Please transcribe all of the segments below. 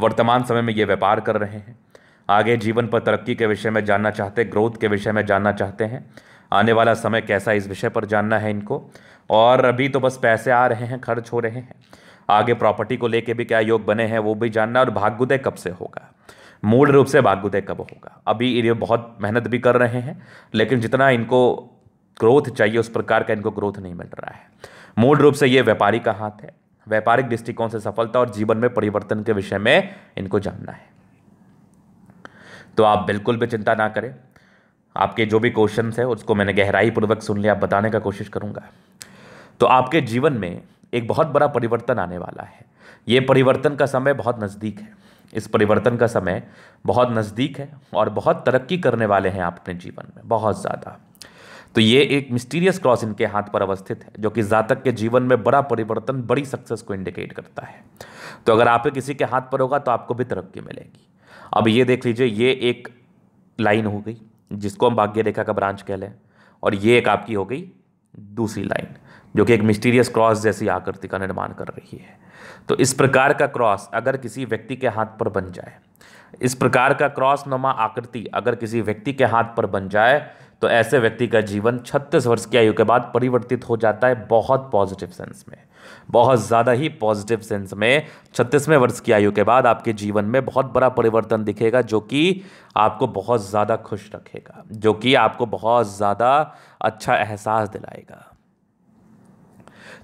वर्तमान समय में ये व्यापार कर रहे हैं आगे जीवन पर तरक्की के विषय में जानना चाहते हैं ग्रोथ के विषय में जानना चाहते हैं आने वाला समय कैसा इस विषय पर जानना है इनको और अभी तो बस पैसे आ रहे हैं खर्च हो रहे हैं आगे प्रॉपर्टी को लेके भी क्या योग बने हैं वो भी जानना और भाग्योदय कब से होगा मूल रूप से भाग्योदय कब होगा अभी ये बहुत मेहनत भी कर रहे हैं लेकिन जितना इनको ग्रोथ चाहिए उस प्रकार का इनको ग्रोथ नहीं मिल रहा है मूल रूप से ये व्यापारी का हाथ है व्यापारिक दृष्टिकोण से सफलता और जीवन में परिवर्तन के विषय में इनको जानना है तो आप बिल्कुल भी चिंता ना करें आपके जो भी क्वेश्चन है उसको मैंने गहराई पूर्वक सुन लिया बताने का कोशिश करूँगा तो आपके जीवन में एक बहुत बड़ा परिवर्तन आने वाला है ये परिवर्तन का समय बहुत नज़दीक है इस परिवर्तन का समय बहुत नज़दीक है और बहुत तरक्की करने वाले हैं आप अपने जीवन में बहुत ज़्यादा तो ये एक मिस्टीरियस क्रॉस इनके हाथ पर अवस्थित है जो कि जातक के जीवन में बड़ा परिवर्तन बड़ी सक्सेस को इंडिकेट करता है तो अगर आप किसी के हाथ पर होगा तो आपको भी तरक्की मिलेगी अब ये देख लीजिए ये एक लाइन हो गई जिसको हम भाग्य रेखा का ब्रांच कह लें और ये एक आपकी हो गई दूसरी लाइन जो कि एक मिस्टीरियस क्रॉस जैसी आकृति का निर्माण कर रही है तो इस प्रकार का क्रॉस अगर किसी व्यक्ति के हाथ पर बन जाए इस प्रकार का क्रॉस नमा आकृति अगर किसी व्यक्ति के हाथ पर बन जाए तो ऐसे व्यक्ति का जीवन छत्तीस वर्ष की आयु के बाद परिवर्तित हो जाता है बहुत पॉजिटिव सेंस में बहुत ज़्यादा ही पॉजिटिव सेंस में छत्तीसवें वर्ष की आयु के बाद आपके जीवन में बहुत बड़ा परिवर्तन दिखेगा जो कि आपको बहुत ज़्यादा खुश रखेगा जो कि आपको बहुत ज़्यादा अच्छा एहसास दिलाएगा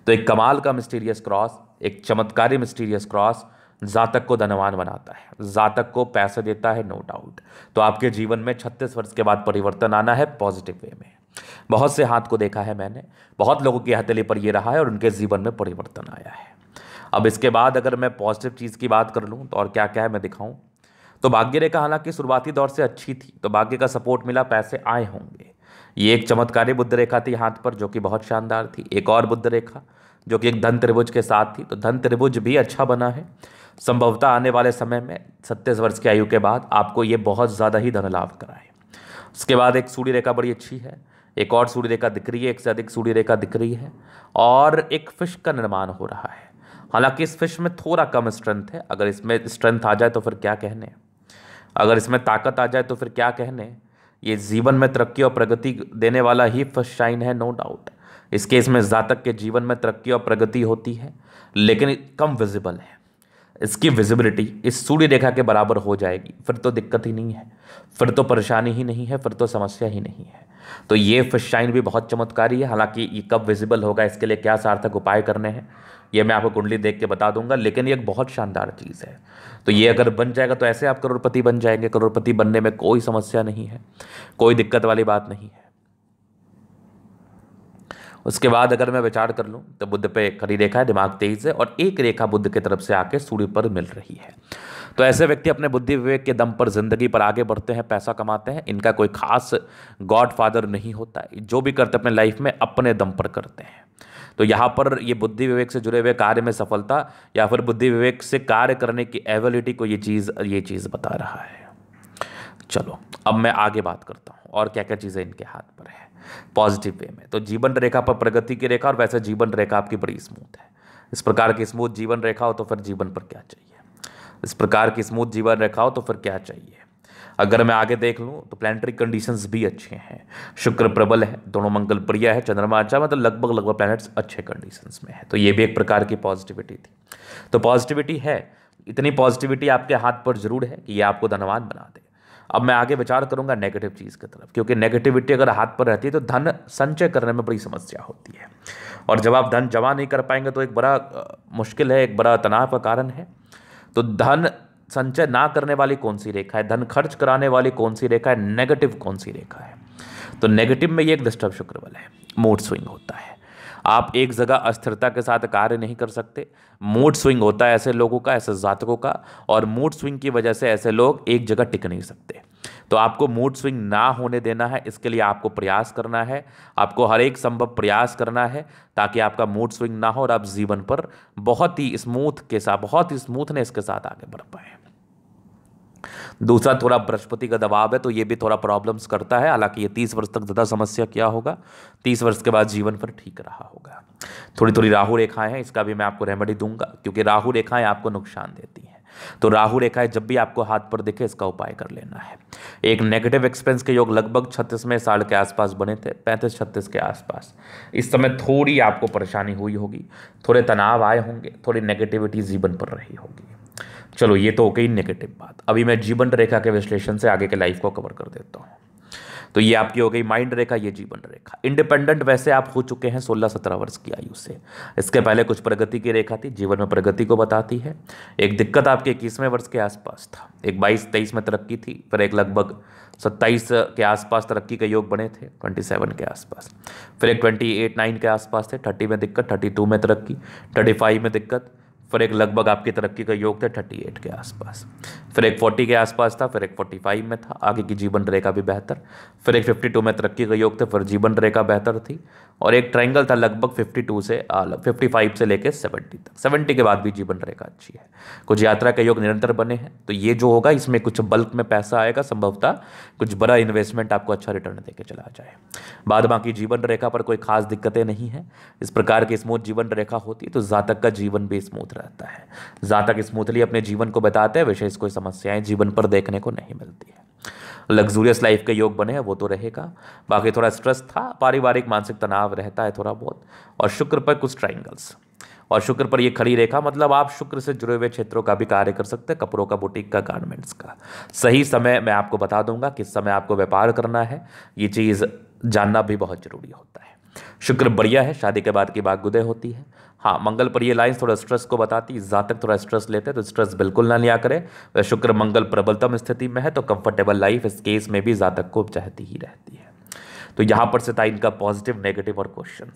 तो एक कमाल का मिस्टीरियस क्रॉस एक चमत्कारी मिस्टीरियस क्रॉस जातक को धनवान बनाता है जातक को पैसे देता है नो डाउट तो आपके जीवन में छत्तीस वर्ष के बाद परिवर्तन आना है पॉजिटिव वे में बहुत से हाथ को देखा है मैंने बहुत लोगों की हथेली पर यह रहा है और उनके जीवन में परिवर्तन आया है अब इसके बाद अगर मैं पॉजिटिव चीज़ की बात कर लूँ तो और क्या क्या है मैं दिखाऊँ तो भाग्य रेखा हालांकि शुरुआती दौर से अच्छी थी तो भाग्य का सपोर्ट मिला पैसे आए होंगे ये एक चमत्कारी बुद्ध रेखा थी हाथ पर जो कि बहुत शानदार थी एक और बुद्ध रेखा जो कि एक धन त्रिभुज के साथ थी तो धन त्रिभुज भी अच्छा बना है संभवतः आने वाले समय में सत्ताईस वर्ष की आयु के बाद आपको ये बहुत ज़्यादा ही धन लाभ कराए उसके बाद एक सूर्य रेखा बड़ी अच्छी है एक और सूर्य रेखा दिख रही है एक से अधिक सूर्य रेखा दिख रही है और एक फिश का निर्माण हो रहा है हालांकि इस फिश में थोड़ा कम स्ट्रेंथ है अगर इसमें स्ट्रेंथ आ जाए तो फिर क्या कहने अगर इसमें ताकत आ जाए तो फिर क्या कहने ये जीवन में तरक्की और प्रगति देने वाला ही फर्स्ट शाइन है नो डाउट इस केस में जातक के जीवन में तरक्की और प्रगति होती है लेकिन कम विजिबल है इसकी विजिबिलिटी इस सूर्य रेखा के बराबर हो जाएगी फिर तो दिक्कत ही नहीं है फिर तो परेशानी ही नहीं है फिर तो समस्या ही नहीं है तो ये फिश शाइन भी बहुत चमत्कारी है हालांकि ये कब विजिबल होगा इसके लिए क्या सार्थक उपाय करने हैं ये मैं आपको कुंडली देख के बता दूंगा लेकिन ये एक बहुत शानदार चीज़ है तो ये अगर बन जाएगा तो ऐसे आप करोड़पति बन जाएंगे करोड़पति बनने में कोई समस्या नहीं है कोई दिक्कत वाली बात नहीं है उसके बाद अगर मैं विचार कर लूँ तो बुद्ध पे खड़ी रेखा है दिमाग तेज है और एक रेखा बुद्ध की तरफ से आके सूर्य पर मिल रही है तो ऐसे व्यक्ति अपने बुद्धि विवेक के दम पर ज़िंदगी पर आगे बढ़ते हैं पैसा कमाते हैं इनका कोई खास गॉड फादर नहीं होता जो भी करते अपने लाइफ में अपने दम पर करते हैं तो यहाँ पर ये बुद्धि विवेक से जुड़े हुए कार्य में सफलता या फिर बुद्धि विवेक से कार्य करने की एबिलिटी को ये चीज़ ये चीज़ बता रहा है चलो अब मैं आगे बात करता हूँ और क्या क्या चीज़ें इनके हाथ पर है पॉजिटिव वे में तो जीवन रेखा पर प्रगति की रेखा और वैसे जीवन रेखा आपकी बड़ी स्मूथ है इस प्रकार की स्मूथ जीवन रेखा हो तो फिर जीवन पर क्या चाहिए इस प्रकार की स्मूथ जीवन रेखा हो तो फिर क्या चाहिए अगर मैं आगे देख लूँ तो प्लानिटरी कंडीशंस भी अच्छे हैं शुक्र प्रबल है दोनों मंगल प्रिय है चंद्रमा अच्छा मतलब लगभग लगभग प्लैनेट्स अच्छे कंडीशंस में है तो ये भी एक प्रकार की पॉजिटिविटी थी तो पॉजिटिविटी है इतनी पॉजिटिविटी आपके हाथ पर जरूर है कि ये आपको धनवान बना दे अब मैं आगे विचार करूंगा नेगेटिव चीज़ की तरफ क्योंकि नेगेटिविटी अगर हाथ पर रहती है तो धन संचय करने में बड़ी समस्या होती है और जब आप धन जमा नहीं कर पाएंगे तो एक बड़ा मुश्किल है एक बड़ा तनाव का कारण है तो धन संचय ना करने वाली कौन सी रेखा है धन खर्च कराने वाली कौन सी रेखा है नेगेटिव कौन सी रेखा है तो नेगेटिव में ये एक डिस्टर्ब शुक्र है मूड स्विंग होता है आप एक जगह अस्थिरता के साथ कार्य नहीं कर सकते मूड स्विंग होता है ऐसे लोगों का ऐसे जातकों का और मूड स्विंग की वजह से ऐसे लोग एक जगह टिक नहीं सकते तो आपको मूड स्विंग ना होने देना है इसके लिए आपको प्रयास करना है आपको हर एक संभव प्रयास करना है ताकि आपका मूड स्विंग ना हो और आप जीवन पर बहुत ही स्मूथ के साथ बहुत ही स्मूथनेस के साथ आगे बढ़ पाएँ दूसरा थोड़ा बृहस्पति का दबाव है तो ये भी थोड़ा प्रॉब्लम्स करता है हालांकि ये तीस वर्ष तक ज़्यादा समस्या क्या होगा तीस वर्ष के बाद जीवन पर ठीक रहा होगा थोड़ी थोड़ी राहु रेखाएं हैं इसका भी मैं आपको रेमेडी दूंगा क्योंकि राहु रेखाएं आपको नुकसान देती हैं तो राहु रेखाएं जब भी आपको हाथ पर दिखे इसका उपाय कर लेना है एक नेगेटिव एक्सपेंस के योग लगभग छत्तीस में साल के आसपास बने थे पैंतीस छत्तीस के आसपास इस समय थोड़ी आपको परेशानी हुई होगी थोड़े तनाव आए होंगे थोड़ी नेगेटिविटी जीवन पर रही होगी चलो ये तो हो गई नेगेटिव बात अभी मैं जीवन रेखा के विश्लेषण से आगे के लाइफ को कवर कर देता हूँ तो ये आपकी हो गई माइंड रेखा ये जीवन रेखा इंडिपेंडेंट वैसे आप हो चुके हैं 16-17 वर्ष की आयु से इसके पहले कुछ प्रगति की रेखा थी जीवन में प्रगति को बताती है एक दिक्कत आपके इक्कीसवें वर्ष के आसपास था एक बाईस तेईस में तरक्की थी फिर एक लगभग सत्ताईस के आसपास तरक्की के योग बने थे 27 के आसपास फिर एक एट नाइन के आसपास थे थर्टी में दिक्कत टू में तरक्की फाइव में दिक्कत फिर एक लगभग आपकी तरक्की का योग था थर्टी एट के आसपास फिर एक फोर्टी के आसपास था फिर एक फोर्टी फाइव में था आगे की जीवन रेखा भी बेहतर फिर एक फिफ्टी टू में तरक्की का योग था फिर जीवन रेखा बेहतर थी और एक ट्रायंगल था लगभग 52 से आ, 55 से लेकर 70 तक 70 के बाद भी जीवन रेखा अच्छी है कुछ यात्रा के योग निरंतर बने हैं तो ये जो होगा इसमें कुछ बल्क में पैसा आएगा संभवतः कुछ बड़ा इन्वेस्टमेंट आपको अच्छा रिटर्न दे के चला जाए बाद बाकी जीवन रेखा पर कोई खास दिक्कतें नहीं है इस प्रकार की स्मूथ जीवन रेखा होती है तो जातक का जीवन भी स्मूथ रहता है जातक स्मूथली अपने जीवन को बताते हैं विशेष कोई समस्याएं जीवन पर देखने को नहीं मिलती है लग्जूरियस लाइफ का योग बने वो तो रहेगा बाकी थोड़ा स्ट्रेस था पारिवारिक मानसिक तनाव रहता है थोड़ा बहुत और शुक्र पर कुछ ट्राइंगल्स और शुक्र पर ये खड़ी रेखा मतलब आप शुक्र से जुड़े हुए क्षेत्रों का भी कार्य कर सकते हैं कपड़ों का बुटीक का गारमेंट्स का सही समय मैं आपको बता दूंगा किस समय आपको व्यापार करना है ये चीज़ जानना भी बहुत ज़रूरी होता है शुक्र बढ़िया है शादी के बाद की बात गुदय होती है हाँ मंगल पर ये लाइन थोड़ा स्ट्रेस को बताती है जातक थोड़ा स्ट्रेस लेते हैं तो स्ट्रेस बिल्कुल ना लिया करें शुक्र मंगल प्रबलतम स्थिति में है तो कंफर्टेबल लाइफ इस केस में भी जातक को चाहती ही रहती है तो यहाँ पर से था इनका पॉजिटिव नेगेटिव और क्वेश्चन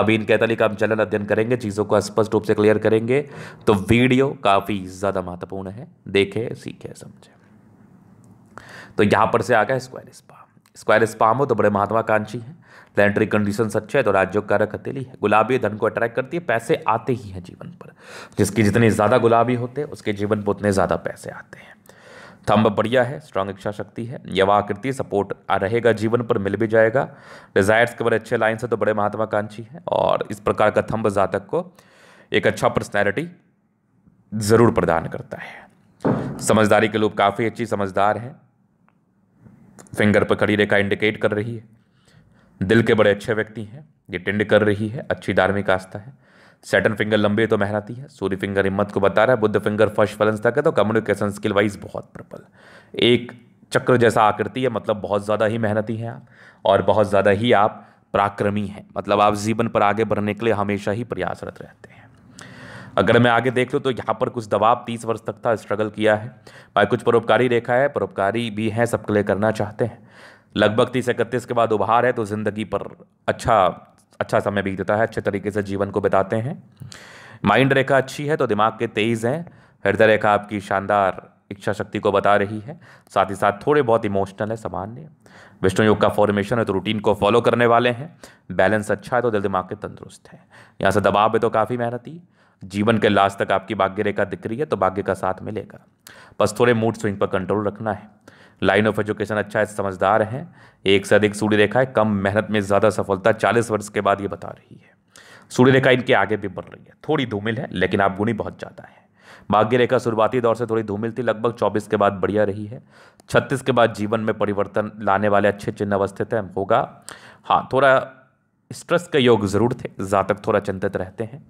अभी इनके तरीके हम चलन अध्ययन करेंगे चीज़ों को स्पष्ट रूप से क्लियर करेंगे तो वीडियो काफ़ी ज़्यादा महत्वपूर्ण है देखें सीखें समझें तो यहाँ पर से आ गया स्क्वायर स्पा स्क्वायर स्पाम हो तो बड़े महत्वाकांक्षी हैं प्लानटरी कंडीशन अच्छे है तो राज्यों का रख हथेली है गुलाबी धन को अट्रैक्ट करती है पैसे आते ही हैं जीवन पर जिसकी जितनी ज़्यादा गुलाबी होते हैं उसके जीवन पर उतने ज़्यादा पैसे आते हैं थम्ब बढ़िया है स्ट्रांग इच्छा शक्ति है यवाकृति सपोर्ट रहेगा जीवन पर मिल भी जाएगा डिजायर्स के बड़े अच्छे लाइन से तो बड़े महत्वाकांक्षी हैं और इस प्रकार का थम्ब जातक को एक अच्छा पर्सनैलिटी ज़रूर प्रदान करता है समझदारी के लोग काफ़ी अच्छी समझदार हैं फिंगर पर खड़ी रेखा इंडिकेट कर रही है दिल के बड़े अच्छे व्यक्ति हैं ये टेंड कर रही है अच्छी धार्मिक आस्था है सेटन फिंगर लंबे तो मेहनती है सूर्य फिंगर हिम्मत को बता रहा है बुद्ध फिंगर फर्स्ट बैलेंस तक है तो कम्युनिकेशन स्किल वाइज बहुत प्रबल एक चक्र जैसा आकृति है मतलब बहुत ज़्यादा ही मेहनती हैं आप और बहुत ज़्यादा ही आप पराक्रमी हैं मतलब आप जीवन पर आगे बढ़ने के लिए हमेशा ही प्रयासरत रहते हैं अगर मैं आगे देख लूँ तो यहाँ पर कुछ दबाव तीस वर्ष तक था स्ट्रगल किया है भाई कुछ परोपकारी रेखा है परोपकारी भी हैं सबके लिए करना चाहते हैं लगभग तीस इकतीस के बाद उभार है तो ज़िंदगी पर अच्छा अच्छा समय बीत देता है अच्छे तरीके से जीवन को बिताते हैं माइंड रेखा अच्छी है तो दिमाग के तेज़ हैं हृदय रेखा आपकी शानदार इच्छा शक्ति को बता रही है साथ ही साथ थोड़े बहुत इमोशनल है सामान्य विष्णु योग का फॉर्मेशन है तो रूटीन को फॉलो करने वाले हैं बैलेंस अच्छा है तो दिल दिमाग के तंदुरुस्त हैं यहाँ से दबाव पे तो काफ़ी मेहनती जीवन के लास्ट तक आपकी भाग्य रेखा दिख रही है तो भाग्य का साथ मिलेगा बस थोड़े मूड स्विंग पर कंट्रोल रखना है लाइन ऑफ एजुकेशन अच्छा है समझदार है एक से अधिक सूर्य रेखा है कम मेहनत में ज़्यादा सफलता चालीस वर्ष के बाद ये बता रही है सूर्य रेखा इनके आगे भी बढ़ रही है थोड़ी धूमिल है लेकिन आप गुणी बहुत ज़्यादा है भाग्य रेखा शुरुआती दौर से थोड़ी धूमिल थी लगभग 24 के बाद बढ़िया रही है 36 के बाद जीवन में परिवर्तन लाने वाले अच्छे चिन्ह अवस्थित हैं होगा हाँ थोड़ा स्ट्रेस के योग ज़रूर थे जातक थोड़ा चिंतित रहते हैं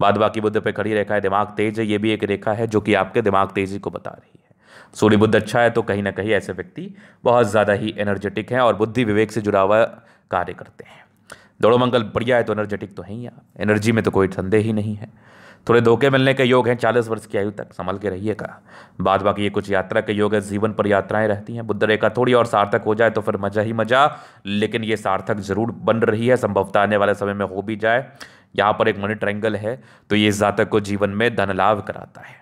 बाद बाकी बुद्ध पे खड़ी रेखा है दिमाग तेज है ये भी एक रेखा है जो कि आपके दिमाग तेजी को बता रही है सूर्य बुद्ध अच्छा है तो कहीं ना कहीं ऐसे व्यक्ति बहुत ज़्यादा ही एनर्जेटिक हैं और बुद्धि विवेक से जुड़ा हुआ कार्य करते हैं दौड़ो मंगल बढ़िया है तो एनर्जेटिक तो है ही आप एनर्जी में तो कोई संदेह ही नहीं है थोड़े धोखे मिलने के योग हैं चालीस वर्ष की आयु तक संभल के रहिएगा बाद बाकी ये कुछ यात्रा के योग है जीवन पर यात्राएं रहती हैं बुद्ध रेखा थोड़ी और सार्थक हो जाए तो फिर मजा ही मजा लेकिन ये सार्थक जरूर बन रही है संभवता आने वाले समय में हो भी जाए यहाँ पर एक मनी ट्रैंगल है तो ये जातक को जीवन में धन लाभ कराता है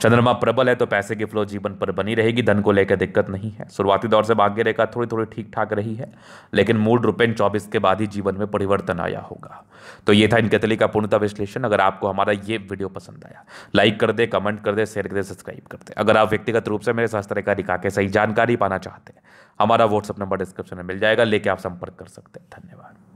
चंद्रमा प्रबल है तो पैसे की फ्लो जीवन पर बनी रहेगी धन को लेकर दिक्कत नहीं है शुरुआती दौर से भाग्य रेखा थोड़ी थोड़ी ठीक ठाक रही है लेकिन मूल रूपेण चौबीस के बाद ही जीवन में परिवर्तन आया होगा तो ये था इनके तली का पूर्णता विश्लेषण अगर आपको हमारा ये वीडियो पसंद आया लाइक कर दे कमेंट कर दे शेयर कर दे सब्सक्राइब कर दे अगर आप व्यक्तिगत रूप से मेरे शास्त्र का दिखा के सही जानकारी पाना चाहते हैं हमारा व्हाट्सअप नंबर डिस्क्रिप्शन में मिल जाएगा लेके आप संपर्क कर सकते हैं धन्यवाद